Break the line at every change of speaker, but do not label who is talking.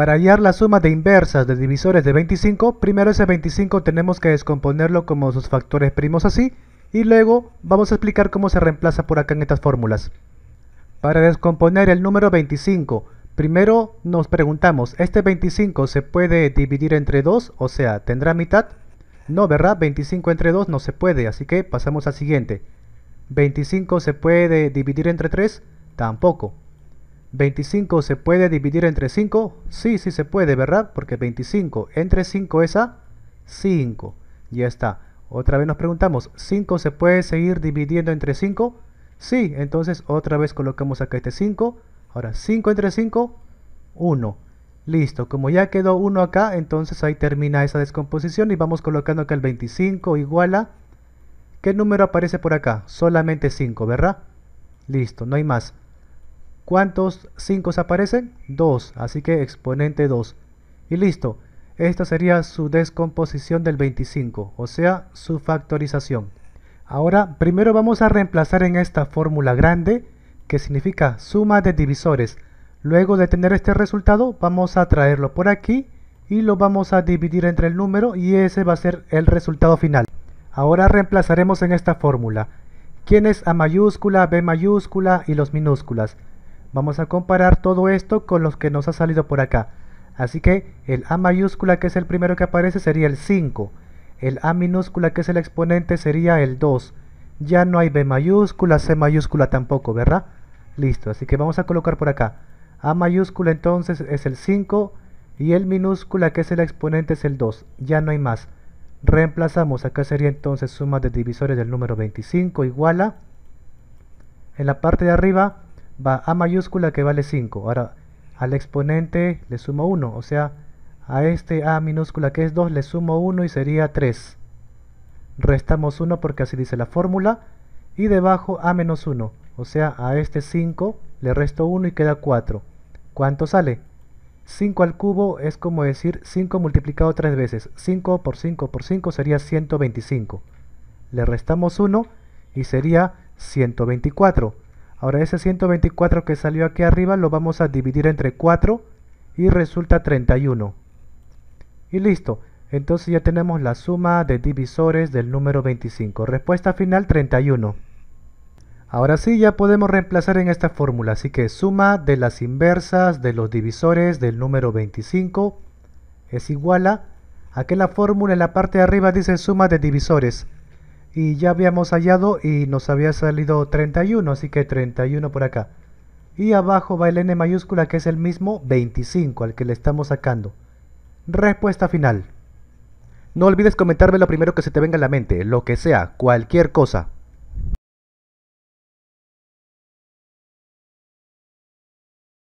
Para hallar la suma de inversas de divisores de 25, primero ese 25 tenemos que descomponerlo como sus factores primos así, y luego vamos a explicar cómo se reemplaza por acá en estas fórmulas. Para descomponer el número 25, primero nos preguntamos, ¿este 25 se puede dividir entre 2? O sea, ¿tendrá mitad? No, ¿verdad? 25 entre 2 no se puede, así que pasamos al siguiente. ¿25 se puede dividir entre 3? Tampoco. 25 se puede dividir entre 5. Sí, sí se puede, ¿verdad? Porque 25 entre 5 es a 5. Ya está. Otra vez nos preguntamos, ¿5 se puede seguir dividiendo entre 5? Sí, entonces otra vez colocamos acá este 5. Ahora, 5 entre 5, 1. Listo, como ya quedó 1 acá, entonces ahí termina esa descomposición y vamos colocando acá el 25 igual a... ¿Qué número aparece por acá? Solamente 5, ¿verdad? Listo, no hay más. ¿Cuántos 5 aparecen? 2, así que exponente 2. Y listo, esta sería su descomposición del 25, o sea, su factorización. Ahora, primero vamos a reemplazar en esta fórmula grande, que significa suma de divisores. Luego de tener este resultado, vamos a traerlo por aquí y lo vamos a dividir entre el número y ese va a ser el resultado final. Ahora reemplazaremos en esta fórmula. ¿Quién es A mayúscula, B mayúscula y los minúsculas? Vamos a comparar todo esto con los que nos ha salido por acá. Así que el A mayúscula que es el primero que aparece sería el 5. El A minúscula que es el exponente sería el 2. Ya no hay B mayúscula, C mayúscula tampoco, ¿verdad? Listo, así que vamos a colocar por acá. A mayúscula entonces es el 5 y el minúscula que es el exponente es el 2. Ya no hay más. Reemplazamos, acá sería entonces suma de divisores del número 25 igual a... En la parte de arriba va a mayúscula que vale 5. Ahora, al exponente le sumo 1, o sea, a este a minúscula que es 2 le sumo 1 y sería 3. Restamos 1 porque así dice la fórmula. Y debajo a menos 1, o sea, a este 5 le resto 1 y queda 4. ¿Cuánto sale? 5 al cubo es como decir 5 multiplicado 3 veces. 5 por 5 por 5 sería 125. Le restamos 1 y sería 124. Ahora ese 124 que salió aquí arriba lo vamos a dividir entre 4 y resulta 31. Y listo. Entonces ya tenemos la suma de divisores del número 25. Respuesta final 31. Ahora sí ya podemos reemplazar en esta fórmula, así que suma de las inversas de los divisores del número 25 es igual a, aquí la fórmula en la parte de arriba dice suma de divisores, y ya habíamos hallado y nos había salido 31, así que 31 por acá. Y abajo va el n mayúscula que es el mismo 25 al que le estamos sacando. Respuesta final. No olvides comentarme lo primero que se te venga a la mente, lo que sea, cualquier cosa.